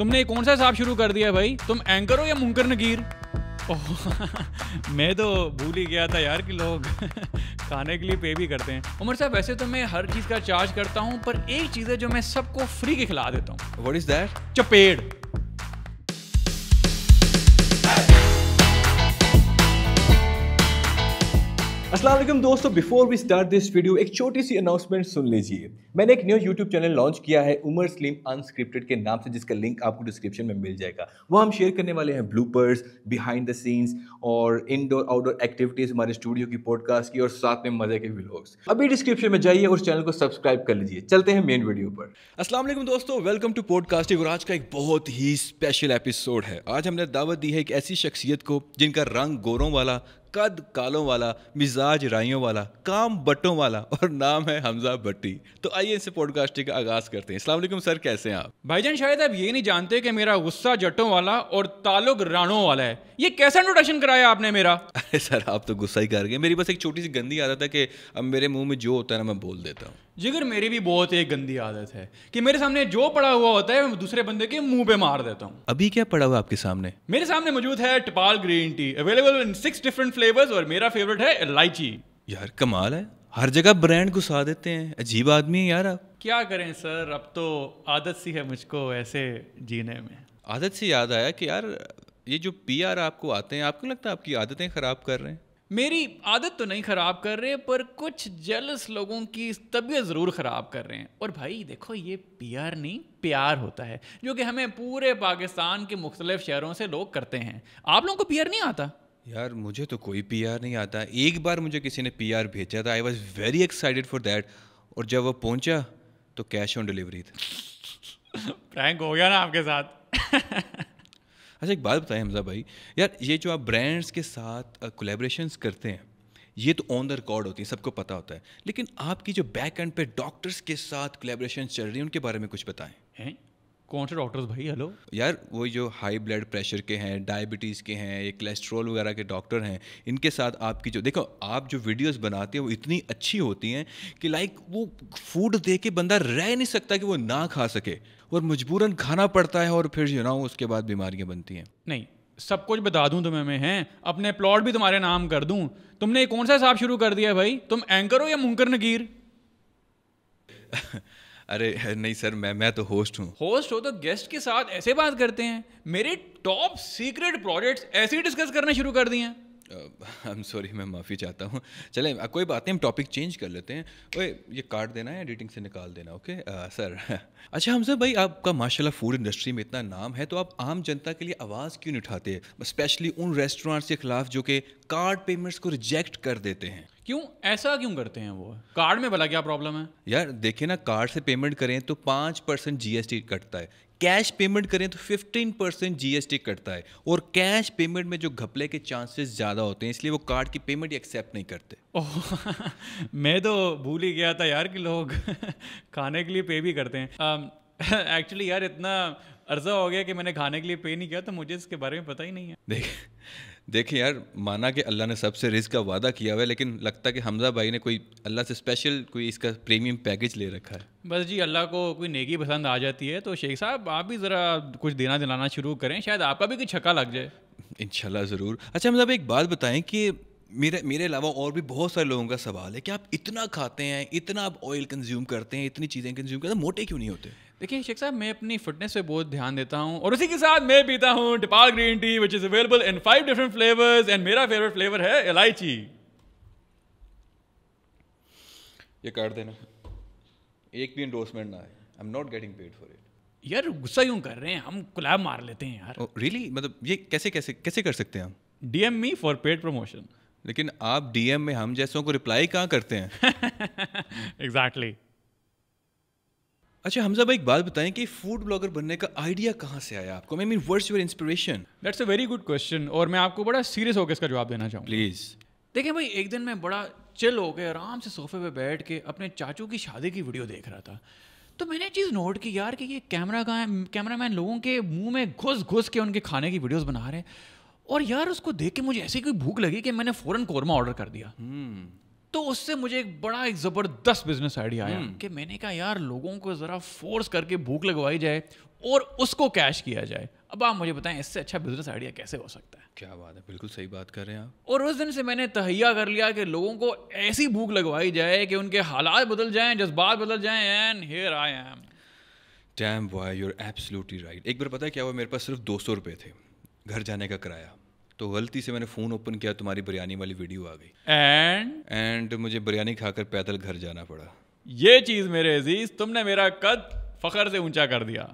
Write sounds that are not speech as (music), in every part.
तुमने कौन सा हिसाब शुरू कर दिया भाई तुम एंकर हो या मुंकर नगीर ओह (laughs) मैं तो भूल ही गया था यार कि लोग (laughs) खाने के लिए पे भी करते हैं उमर साहब वैसे तो मैं हर चीज़ का चार्ज करता हूँ पर एक चीज़ है जो मैं सबको फ्री के खिला देता हूँ वट इज़ दैट चपेड़ असलम दोस्तों before we start this video एक छोटी सी अनाउंसमेंट सुन लीजिए मैंने एक न्यू यूट्यूब चैनल लॉन्च किया है उमर स्लिम अनस्क्रिप्टेड के नाम से जिसका लिंक आपको डिस्क्रिप्शन में मिल जाएगा वो हम शेयर करने वाले हैं ब्लूपर्स बिहाइंड द सीन्स और इनडोर आउटडोर एक्टिविटीज़ हमारे स्टूडियो की पॉडकास्ट की और साथ में मज़े के व्लॉग्स अभी डिस्क्रिप्शन में जाइए और चैनल को सब्सक्राइब कर लीजिए चलते हैं मेन वीडियो पर असला दोस्तों वेलकम टू पॉडकास्टिंग और आज का एक बहुत ही स्पेशल एपिसोड है आज हमने दावत दी है एक ऐसी शख्सियत को जिनका रंग गोरों वाला कद कालों वाला मिजाज राइयों वाला काम बटों वाला और नाम है हमजा भट्टी तो आइए इसे पॉडकास्टिंग का आगाज करते हैं असलम सर कैसे हैं आप भाईजान शायद आप ये नहीं जानते कि मेरा गुस्सा जटों वाला और ताल्लुक राणों वाला है ये कैसा नोटेशन कराया आपने मेरा (laughs) अरे सर आप तो गुस्सा ही कर गए मेरी बस एक छोटी सी गंदी आदत है कि अब मेरे मुंह में जो होता है ना मैं बोल देता हूँ जिगर मेरी भी बहुत एक गंदी आदत है कि मेरे सामने जो पड़ा हुआ होता है मैं दूसरे बंदे के मुंह पे मार देता हूँ अभी क्या पड़ा हुआ आपके सामने मेरे सामने मौजूद है Tapal green tea available in six different flavours और मेरा फेवरेट है इलायची यार कमाल है हर जगह ब्रांड घुसा देते हैं अजीब आदमी है यार आप क्या करें सर अब तो आदत सी है मुझको ऐसे जीने में आदत सी याद आया कि यार ये जो पीआर आपको आते हैं आपको लगता है आपकी आदतें ख़राब कर रहे हैं मेरी आदत तो नहीं ख़राब कर रहे पर कुछ जलस लोगों की तबीयत ज़रूर ख़राब कर रहे हैं और भाई देखो ये प्यार नहीं प्यार होता है जो कि हमें पूरे पाकिस्तान के मुख्तलिफ शहरों से लोग करते हैं आप लोगों को पीआर नहीं आता यार मुझे तो कोई पीआर नहीं आता एक बार मुझे किसी ने पीआर भेजा था I was very excited for that और जब वो पहुंचा तो कैश ऑन डिलीवरी था प्रैंक (laughs) हो गया ना आपके साथ (laughs) अच्छा एक बात बताएं हमजा भाई यार ये जो आप ब्रांड्स के साथ कोलेब्रेशंस करते हैं ये तो ऑन द रिकॉर्ड होती है सबको पता होता है लेकिन आपकी जो बैक एंड पे डॉक्टर्स के साथ कोलेब्रेशन चल रही है उनके बारे में कुछ बताएं हैं कौन से डॉक्टर्स भाई हेलो यार वो जो हाई ब्लड प्रेशर के हैं डायबिटीज़ के हैं ये कोलेस्ट्रॉल वगैरह के डॉक्टर हैं इनके साथ आपकी जो देखो आप जो वीडियोस बनाते हैं वो इतनी अच्छी होती हैं कि लाइक वो फूड दे के बंदा रह नहीं सकता कि वो ना खा सके और मजबूरन खाना पड़ता है और फिर जो ना उसके बाद बीमारियाँ बनती हैं नहीं सब कुछ बता दूं तुम्हें मैं हैं अपने प्लॉट भी तुम्हारे नाम कर दूं तुमने कौन सा हिसाब शुरू कर दिया भाई तुम एंकर हो या मुंकर नगीर (laughs) अरे नहीं सर मैं मैं तो होस्ट हूँ होस्ट हो तो गेस्ट के साथ ऐसे बात करते हैं मेरे टॉप सीक्रेट प्रोजेक्ट्स ऐसे ही डिस्कस करना शुरू कर दिए हैं आई एम सॉरी मैं माफ़ी चाहता हूँ चले कोई बात नहीं हम टॉपिक चेंज कर लेते हैं ओए ये काट देना है एडिटिंग से निकाल देना ओके सर uh, (laughs) अच्छा हमसे भाई आपका माशाल्लाह फूड इंडस्ट्री में इतना नाम है तो आप आम जनता के लिए आवाज़ क्यों नहीं उठाते स्पेशली उन रेस्टोरेंट्स के खिलाफ जो कि कार्ड पेमेंट्स को रिजेक्ट कर देते हैं क्यों ऐसा क्यों करते हैं वो कार्ड में भला क्या प्रॉब्लम है यार देखिए ना कार्ड से पेमेंट करें तो पाँच परसेंट जीएसटी कटता है कैश पेमेंट करें तो 15 परसेंट जीएसटी कटता है और कैश पेमेंट में जो घपले के चांसेस ज़्यादा होते हैं इसलिए वो कार्ड की पेमेंट एक्सेप्ट नहीं करते ओह (laughs) मैं तो भूल ही गया था यार कि लोग (laughs) खाने के लिए पे भी करते हैं एक्चुअली (laughs) यार इतना अर्जा हो गया कि मैंने खाने के लिए पे नहीं किया तो मुझे इसके बारे में पता ही नहीं है देख देखिए यार माना कि अल्लाह ने सबसे रिस्क का वादा किया हुआ है लेकिन लगता है कि हमजा भाई ने कोई अल्लाह से स्पेशल कोई इसका प्रीमियम पैकेज ले रखा है बस जी अल्लाह को कोई नेगी पसंद आ जाती है तो शेख साहब आप भी ज़रा कुछ देना दिलाना शुरू करें शायद आपका भी कुछ छक्का लग जाए इन ज़रूर अच्छा मतलब एक बात बताएं कि मेरे मेरे अलावा और भी बहुत सारे लोगों का सवाल है कि आप इतना खाते हैं इतना आप ऑयल कंज्यूम करते हैं इतनी चीज़ें कंज्यूम करते हैं मोटे क्यों नहीं होते देखिए शेख साहब मैं अपनी फिटनेस पे बहुत ध्यान देता हूँ और उसी के साथ मैं पीता हूँ Tapal green tea which is available in five different flavours and मेरा फेवरेट फ्लेवर है इलायची ये काट देना एक भी इंडोर्समेंट ना है I am not getting paid for it यार गुस्सा यूं कर रहे हैं हम कुलाब मार लेते हैं यार रियली oh, really? मतलब ये कैसे कैसे कैसे कर सकते हैं हम DM me for paid promotion लेकिन आप डीएम में हम जैसों को रिप्लाई कहाँ करते हैं एग्जैक्टली (laughs) exactly. अच्छा हमजा भाई एक बात बताएं कि फूड ब्लॉगर बनने का आइडिया कहाँ से आया आपको I mean words your inspiration that's a very good question और मैं आपको बड़ा सीरियस होकर इसका जवाब देना चाहूँ प्लीज़ देखें भाई एक दिन मैं बड़ा चिल हो गया आराम से सोफे पे बैठ के अपने चाचू की शादी की वीडियो देख रहा था तो मैंने चीज़ नोट की यार कि ये कैमरा का कैमरा मैन लोगों के मुंह में घुस घुस के उनके खाने की वीडियोस बना रहे हैं और यार उसको देख के मुझे ऐसी कोई भूख लगी कि मैंने फ़ौरन कौरमा ऑर्डर कर दिया hmm. तो उससे मुझे एक बड़ा एक ज़बरदस्त बिजनेस आइडिया आया हम्म। कि मैंने कहा यार लोगों को ज़रा फोर्स करके भूख लगवाई जाए और उसको कैश किया जाए अब आप मुझे बताएं इससे अच्छा बिजनेस आइडिया कैसे हो सकता है क्या बात है बिल्कुल सही बात कर रहे हैं आप और उस दिन से मैंने तहैया कर लिया कि लोगों को ऐसी भूख लगवाई जाए कि उनके हालात बदल जाएं जज्बात बदल जाएं and here I am damn boy you are absolutely right एक बार पता है क्या हुआ मेरे पास सिर्फ दो सौ रुपये थे घर जाने का किराया तो गलती से मैंने फ़ोन ओपन किया तुम्हारी बिरयानी वाली वीडियो आ गई एंड एंड मुझे बिरयानी खाकर पैदल घर जाना पड़ा ये चीज़ मेरे अजीज़ तुमने मेरा कद फ़खर से ऊंचा कर दिया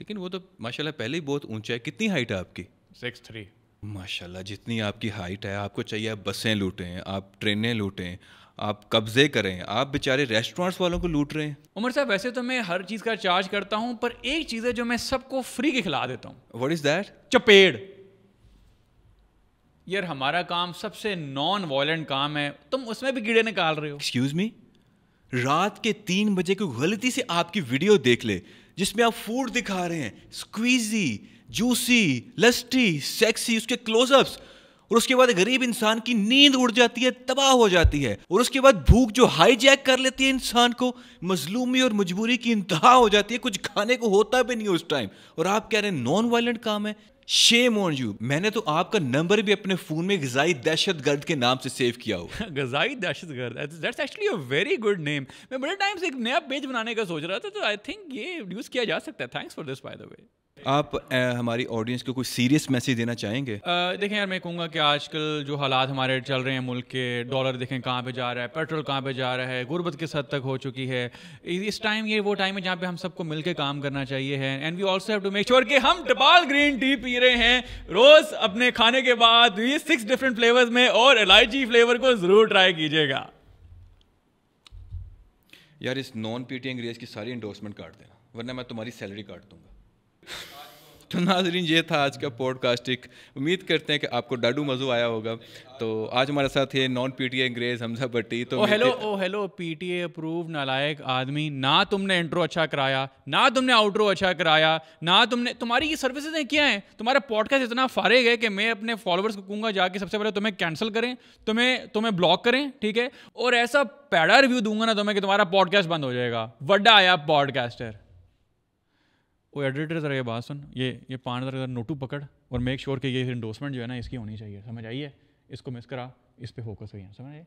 लेकिन वो तो माशाल्लाह पहले ही बहुत ऊंचा है कितनी हाइट है आपकी सिक्स थ्री माशाल्लाह जितनी आपकी हाइट है आपको चाहिए आप बसें लूटें आप ट्रेनें लूटें आप कब्जे करें आप बेचारे रेस्टोरेंट्स वालों को लूट रहे हैं उमर साहब वैसे तो मैं हर चीज़ का चार्ज करता हूँ पर एक चीज़ है जो मैं सबको फ्री के खिला देता हूँ वट इज़ दैट चपेड़ यार हमारा काम सबसे नॉन वायलेंट काम है तुम उसमें भी कीड़े निकाल रहे हो एक्सक्यूज मी रात के तीन बजे को गलती से आपकी वीडियो देख ले जिसमें आप फूड दिखा रहे हैं स्क्वीजी जूसी लस्टी सेक्सी उसके क्लोजअप्स और उसके बाद गरीब इंसान की नींद उड़ जाती है तबाह हो जाती है और उसके बाद भूख जो हाईजैक कर लेती है इंसान को मजलूमी और मजबूरी की इंतहा हो जाती है कुछ खाने को होता भी नहीं उस टाइम और आप कह रहे हैं नॉन वायलेंट काम है शेम ऑन यू मैंने तो आपका नंबर भी अपने फोन में गजाई दहशत गर्द के नाम से सेव किया हो गजाई दहशत गर्द actually a very good name मैं बड़े टाइम से एक नया पेज बनाने का सोच रहा था तो आई थिंक ये यूज़ किया जा सकता है thanks for this by the way आप ए, हमारी ऑडियंस को कोई सीरियस मैसेज देना चाहेंगे देखें यार मैं कहूँगा कि आजकल जो हालात हमारे चल रहे हैं मुल्क के डॉलर देखें कहाँ पे जा रहा है पेट्रोल कहाँ पे जा रहा है गुर्बत किस हद तक हो चुकी है इस टाइम ये वो टाइम है जहाँ पे हम सबको मिलकर काम करना चाहिए है and we also have to make sure कि हम टपाल ग्रीन टी पी रहे हैं रोज़ अपने खाने के बाद ये सिक्स डिफरेंट फ्लेवर में और इलायची फ्लेवर को ज़रूर ट्राई कीजिएगा यार इस नॉन पीटी अंग्रेज की सारी इंडोर्समेंट काट देना वरना मैं तुम्हारी सैलरी काट दूंगा तो नाजरीन ये था आज का पॉडकास्ट एक उम्मीद करते हैं कि आपको डाडू मज़ो आया होगा तो आज हमारे साथ थे नॉन ए अंग्रेज हमजा भट्टी तो ओ हेलो ओ हेलो ए अप्रूव नालायक आदमी ना तुमने इंट्रो अच्छा कराया ना तुमने आउट्रो अच्छा कराया ना तुमने तुम्हारी ये सर्विसेज क्या हैं तुम्हारा पॉडकास्ट इतना फारिग है कि मैं अपने फॉलोअर्स को कहूँगा जाके सबसे पहले तुम्हें कैंसिल करें तुम्हें तुम्हें ब्लॉक करें ठीक है और ऐसा पैड़ा रिव्यू दूंगा ना तुम्हें कि तुम्हारा पॉडकास्ट बंद हो जाएगा वड्डा आया पॉडकास्टर वो एडिटर ज़रा ये बात सुन ये ये पाँच ज़रा नोटू पकड़ और मेक श्योर कि ये इंडोसमेंट जो है ना इसकी होनी चाहिए समझ आइए इसको मिस करा इस पर फोकस हो समझ आइए